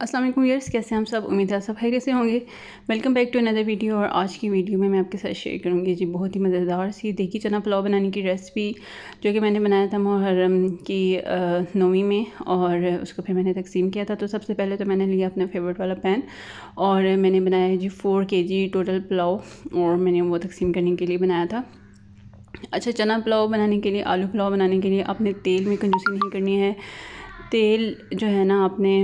Aslam years कैसे हम सब उम्मीद है सब खैर से होंगे welcome back to another video और आज की वीडियो में मैं आपके साथ शेयर करूँगी जी बहुत ही मज़ेदार सी देखी चना पुलाव बनाने की रेसिपी जो कि मैंने बनाया था मुहर्रम की नौवीं में और उसको फिर मैंने तकसीम किया था तो सबसे पहले तो मैंने लिया अपना फेवरेट वाला पैन और मैंने बनाया जी फ़ोर के जी टोटल पुलाव और मैंने वो तकसीम करने के लिए बनाया था अच्छा चना पुलाव बनाने के लिए आलू पुलाव बनाने के लिए आपने तेल में कंजूसी नहीं करनी है तेल जो है ना आपने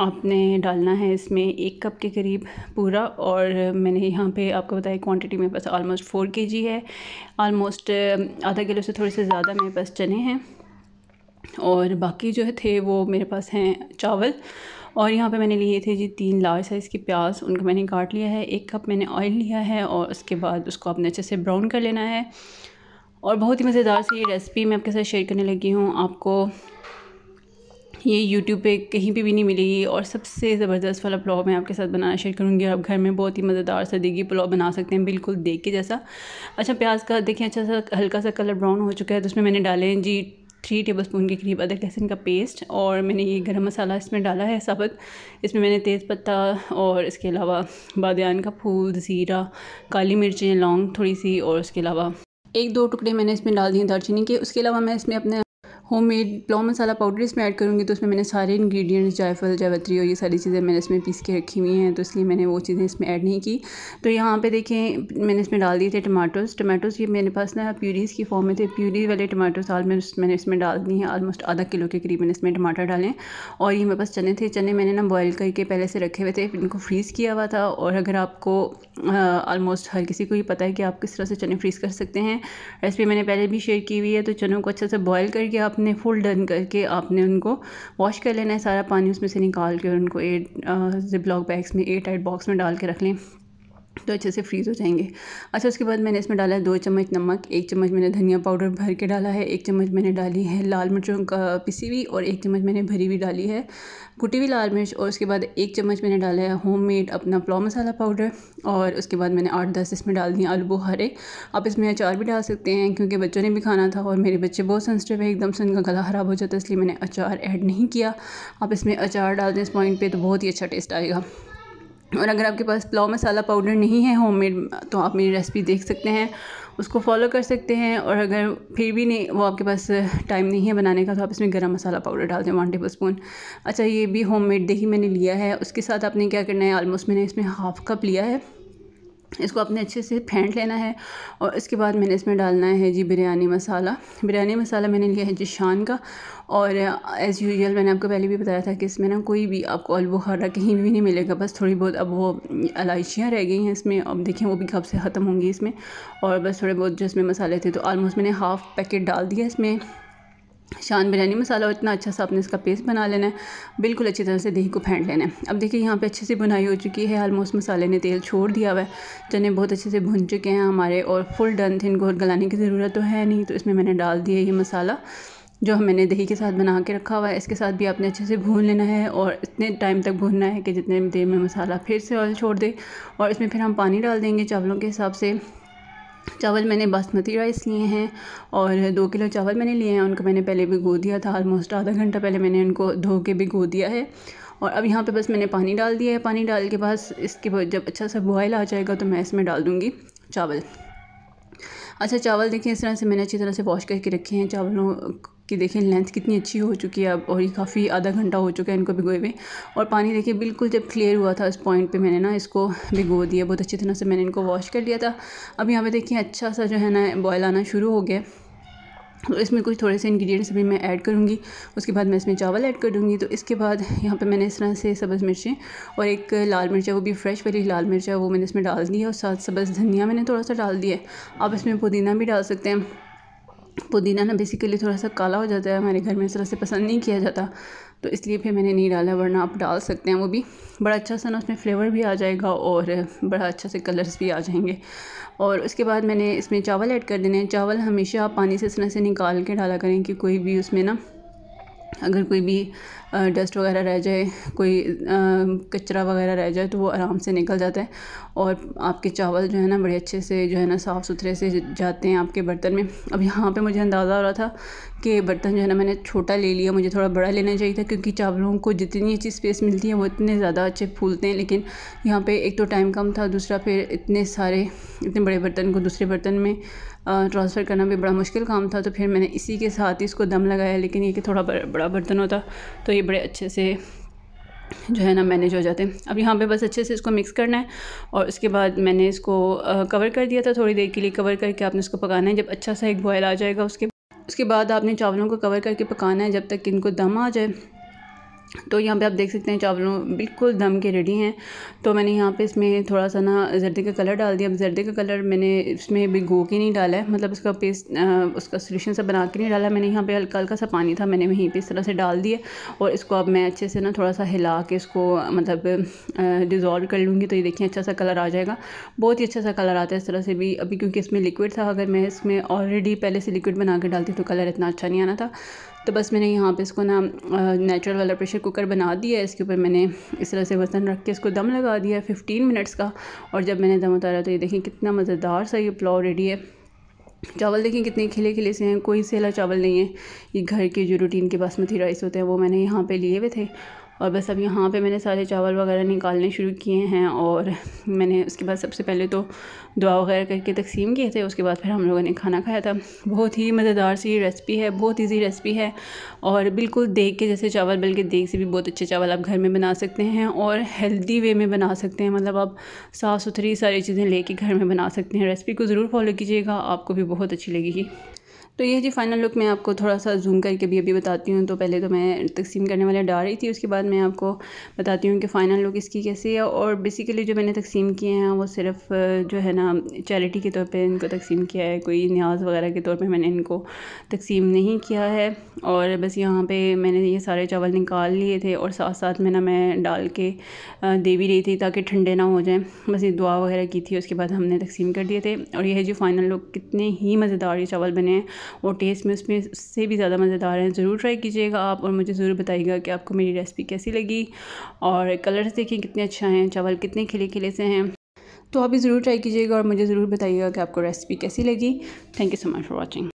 आपने डालना है इसमें एक कप के करीब पूरा और मैंने यहाँ पे आपको बताया क्वांटिटी मेरे पास ऑलमोस्ट फ़ोर के जी है ऑलमोस्ट आधा किलो से थोड़े से ज़्यादा मेरे पास चने हैं और बाकी जो है थे वो मेरे पास हैं चावल और यहाँ पे मैंने लिए थे जी तीन लार्ज साइज़ की प्याज उनको मैंने काट लिया है एक कप मैंने ऑयल लिया है और उसके बाद उसको आपने अच्छे से ब्राउन कर लेना है और बहुत ही मज़ेदार सी ये रेसिपी मैं आपके साथ शेयर करने लगी हूँ आपको ये यूट्यूब पे कहीं पे भी नहीं मिलेगी और सबसे ज़बरदस्त वाला पुलाव मैं आपके साथ बनाना शेयर करूँगी आप घर में बहुत ही मज़ेदार सा देगी पुलाव बना सकते हैं बिल्कुल देख के जैसा अच्छा प्याज का देखिए अच्छा सा हल्का सा कलर ब्राउन हो चुका है तो उसमें मैंने डाले हैं जी थ्री टेबल स्पून के करीब अदरक लहसुन का पेस्ट और मैंने ये गरम मसाला इसमें डाला है साबत इसमें मैंने तेज़पत्ता और इसके अलावा बादन का फूल ज़ीरा काली मिर्चें लौंग थोड़ी सी और उसके अलावा एक दो टुकड़े मैंने इसमें डाल दिए दालचीनी के उसके अलावा मैं इसमें अपने होममेड पुलाव मसाला पाउडर इसमें ऐड करूँगी तो उसमें मैंने सारे इंग्रेडिएंट्स जायफल जावत्री और ये सारी चीज़ें मैंने इसमें पीस के रखी हुई हैं तो इसलिए मैंने वो चीज़ें इसमें ऐड नहीं की तो यहाँ पे देखें मैंने इसमें डाल दिए थे टमाटोज़ टमाटोज़ ये मेरे पास ना प्यूरीज़ की फॉर्म में थे प्यूरी वाले टमाटोज़ हाल में मैंने इसमें डाल दिए हैं आलमोस्ट आधा किलो के करीब मैंने इसमें टमाटर डालें और ये मेरे पास चने थे चने मैंने ना बॉयल करके पहले से रखे हुए थे इनको फ्रीज़ किया हुआ था और अगर आपको आलमोस्ट हर किसी को ही पता है कि आप किस तरह से चने फ्रीज़ कर सकते हैं रेसिपी मैंने पहले भी शेयर की हुई है तो चनों को अच्छे से बॉयल करके आप आपने फुल डन करके आपने उनको वॉश कर लेना है सारा पानी उसमें से निकाल के उनको एट जिप लॉक बैग्स में एयर टाइट बॉक्स में डाल के रख लें तो अच्छे से फ्रीज़ हो जाएंगे अच्छा उसके बाद मैंने इसमें डाला है दो चम्मच नमक एक चम्मच मैंने धनिया पाउडर भर के डाला है एक चम्मच मैंने डाली है लाल मिर्चों का पिसी हुई और एक चम्मच मैंने भरी हुई डाली है कुटी हुई लाल मिर्च और उसके बाद एक चम्मच मैंने डाला है होममेड अपना पुलाव मसाला पाउडर और उसके बाद मैंने आठ दस इसमें डाल दिए आलू बुहारे आप इसमें अचार भी डाल सकते हैं क्योंकि बच्चों ने भी खाना था और मेरे बच्चे बहुत सेंसिटिव है एकदम से उनका गला ख़राब हो जाता है इसलिए मैंने अचार ऐड नहीं किया आप इसमें अचार डाल दें इस पॉइंट पर तो बहुत ही अच्छा टेस्ट आएगा और अगर आपके पास पुलाव मसाला पाउडर नहीं है होममेड तो आप मेरी रेसिपी देख सकते हैं उसको फॉलो कर सकते हैं और अगर फिर भी नहीं वो आपके पास टाइम नहीं है बनाने का तो आप इसमें गरम मसाला पाउडर डाल दें वन टेबल स्पून अच्छा ये भी होममेड दही मैंने लिया है उसके साथ आपने क्या करना है आलमोस्ट मैंने इसमें हाफ़ कप लिया है इसको अपने अच्छे से फेंट लेना है और इसके बाद मैंने इसमें डालना है जी बिरयानी मसाला बिरयानी मसाला मैंने लिया है जी शान का और एज़ यूजल मैंने आपको पहले भी बताया था कि इसमें ना कोई भी आपको अलबुखारा कहीं भी नहीं मिलेगा बस थोड़ी बहुत अब वो इलायचियाँ रह गई हैं इसमें अब देखें वो भी कब से ख़त्म होंगी इसमें और बस थोड़े बहुत जो इसमें मसाले थे तो आलमोस्ट मैंने हाफ़ पैकेट डाल दिया इसमें शान बिरयानी मसाला और इतना अच्छा सा आपने इसका पेस्ट बना लेना है बिल्कुल अच्छी तरह से दही को फेंट लेना है अब देखिए यहाँ पे अच्छे से बुनाई हो चुकी है आलमोस्ट मसाले ने तेल छोड़ दिया हुआ है चने बहुत अच्छे से भुन चुके हैं हमारे और फुल डन थे इनको गलाने की ज़रूरत तो है नहीं तो इसमें मैंने डाल दिया ये मसाला जो मैंने दही के साथ बना के रखा हुआ है इसके साथ भी आपने अच्छे से भून लेना है और इतने टाइम तक भूनना है कि जितने देर में मसाला फिर से ऑयल छोड़ दे और इसमें फिर हम पानी डाल देंगे चावलों के हिसाब से चावल मैंने बासमती राइस लिए हैं और दो किलो चावल मैंने लिए हैं उनको मैंने पहले भिगो दिया था आलमोस्ट आधा घंटा पहले मैंने उनको धो के भिगो दिया है और अब यहाँ पे बस मैंने पानी डाल दिया है पानी डाल के पास इसके जब अच्छा सा बॉयल आ जाएगा तो मैं इसमें डाल दूँगी चावल अच्छा चावल देखिए इस तरह से मैंने अच्छी तरह से वॉश करके रखे हैं चावलों कि देखें लेंथ कितनी अच्छी हो चुकी है अब और ये काफ़ी आधा घंटा हो चुका है इनको भिगोए हुए और पानी देखिए बिल्कुल जब क्लियर हुआ था उस पॉइंट पे मैंने ना इसको भिगो दिया बहुत अच्छी तरह से मैंने इनको वॉश कर लिया था अब यहाँ पे देखिए अच्छा सा जो है ना बॉयल आना शुरू हो गया तो इसमें कुछ थोड़े से इंग्रेडिएंट्स अभी मैं ऐड करूँगी उसके बाद मैं इसमें चावल ऐड कर दूँगी तो इसके बाद यहाँ पे मैंने इस तरह से सब्ज़ मिर्चें और एक लाल मिर्च है वो भी फ्रेश वाली लाल मिर्च है वो मैंने इसमें डाल दी है और साथ सब्ज़ धनिया मैंने थोड़ा सा डाल दिया है आप इसमें पुदीना भी डाल सकते हैं पुदीना ना बेसिकली थोड़ा सा काला हो जाता है हमारे घर में इस तरह से पसंद नहीं किया जाता तो इसलिए फिर मैंने नहीं डाला वरना आप डाल सकते हैं वो भी बड़ा अच्छा सा ना उसमें फ्लेवर भी आ जाएगा और बड़ा अच्छा से कलर्स भी आ जाएंगे और उसके बाद मैंने इसमें चावल ऐड कर देने हैं चावल हमेशा आप पानी से इस तरह से निकाल के डाला करें कि कोई भी उसमें ना अगर कोई भी डस्ट वगैरह रह जाए कोई कचरा वगैरह रह जाए तो वो आराम से निकल जाता है और आपके चावल जो है ना बड़े अच्छे से जो है ना साफ़ सुथरे से जाते हैं आपके बर्तन में अब यहाँ पे मुझे अंदाज़ा हो रहा था कि बर्तन जो है ना मैंने छोटा ले लिया मुझे थोड़ा बड़ा लेना चाहिए था क्योंकि चावलों को जितनी अच्छी स्पेस मिलती है वो इतने ज़्यादा अच्छे फूलते हैं लेकिन यहाँ पर एक तो टाइम कम था दूसरा फिर इतने सारे इतने बड़े बर्तन को दूसरे बर्तन में ट्रांसफ़र करना भी बड़ा मुश्किल काम था तो फिर मैंने इसी के साथ ही इसको दम लगाया लेकिन ये कि थोड़ा बड़ा बर्तन होता तो ये बड़े अच्छे से जो है ना मैनेज हो जाते हैं अब यहाँ पे बस अच्छे से इसको मिक्स करना है और उसके बाद मैंने इसको कवर कर दिया था थोड़ी देर के लिए कवर करके आपने इसको पकाना है जब अच्छा सा एक बॉयल आ जाएगा उसके उसके बाद आपने चावलों को कवर करके पकाना है जब तक इनको दम आ जाए तो यहाँ पे आप देख सकते हैं चावलों बिल्कुल दम के रेडी हैं तो मैंने यहाँ पे इसमें थोड़ा सा ना जर्दे का कलर डाल दिया अब जर्दे का कलर मैंने इसमें भी गो के नहीं डाला है मतलब उसका पेस्ट आ, उसका सोल्यूशन सा बना के नहीं डाला मैंने यहाँ पे हल्का हल्का सा पानी था मैंने वहीं पे इस तरह से डाल दिया और इसको अब मैं अच्छे से ना थोड़ा सा हिला के इसको मतलब डिज़ोल्व कर लूँगी तो ये देखिए अच्छा सा कलर आ जाएगा बहुत ही अच्छा सा कलर आता है इस तरह से भी अभी क्योंकि इसमें लिक्विड था अगर मैं इसमें ऑलरेडी पहले से लिक्विड बना के डालती तो कलर इतना अच्छा नहीं आना था तो बस मैंने यहाँ पे इसको ना नेचुरल वाला प्रेशर कुकर बना दिया इसके ऊपर मैंने इस तरह से बर्तन रख के इसको दम लगा दिया फिफ्टीन मिनट्स का और जब मैंने दम उतारा तो ये देखें कितना मज़ेदार सा ये पुलाव रेडी है चावल देखें कितने खिले खिले से हैं कोई सेला चावल नहीं है ये घर के जो रूटीन के बासमती राइस होते हैं वो मैंने यहाँ पे लिए हुए थे और बस अब यहाँ पे मैंने सारे चावल वगैरह निकालने शुरू किए हैं और मैंने उसके बाद सबसे पहले तो दुआ वगैरह करके तकसीम किए थे उसके बाद फिर हम लोगों ने खाना खाया था बहुत ही मज़ेदार सी रेसिपी है बहुत ईजी रेसिपी है और बिल्कुल देख के जैसे चावल बल्कि देख से भी बहुत अच्छे चावल आप घर में बना सकते हैं और हेल्दी वे में बना सकते हैं मतलब आप साफ़ सुथरी सारी चीज़ें ले घर में बना सकते हैं रेसिपी को ज़रूर फॉलो कीजिएगा आपको भी बहुत अच्छी लगेगी तो ये जी फाइनल लुक मैं आपको थोड़ा सा जूम करके भी अभी बताती हूँ तो पहले तो मैं तकसीम करने वाले डाल रही थी उसके बाद मैं आपको बताती हूँ कि फ़ाइनल लुक इसकी कैसी है और बेसिकली जो मैंने तकसीम किए हैं वो सिर्फ जो है ना चैरिटी के तौर पे इनको तकसीम किया है कोई न्याज वगैरह के तौर पर मैंने इनको तकसीम नहीं किया है और बस यहाँ पर मैंने ये सारे चावल निकाल लिए थे और साथ साथ में ना मैं डाल के दे भी रही थी ताकि ठंडे ना हो जाएँ बस ये दुआ वगैरह की थी उसके बाद हमने तकसीम कर दिए थे और यह जो फ़ाइनल लुक कितने ही मज़ेदार ये चावल बने हैं और टेस्ट में उसमें से भी ज़्यादा मज़ेदार हैं ज़रूर ट्राई कीजिएगा आप और मुझे ज़रूर बताइएगा कि आपको मेरी रेसिपी कैसी लगी और कलर्स देखें कितने अच्छा हैं चावल कितने खिले खिले से हैं तो आप भी ज़रूर ट्राई कीजिएगा और मुझे ज़रूर बताइएगा कि आपको रेसिपी कैसी लगी thank you so much for watching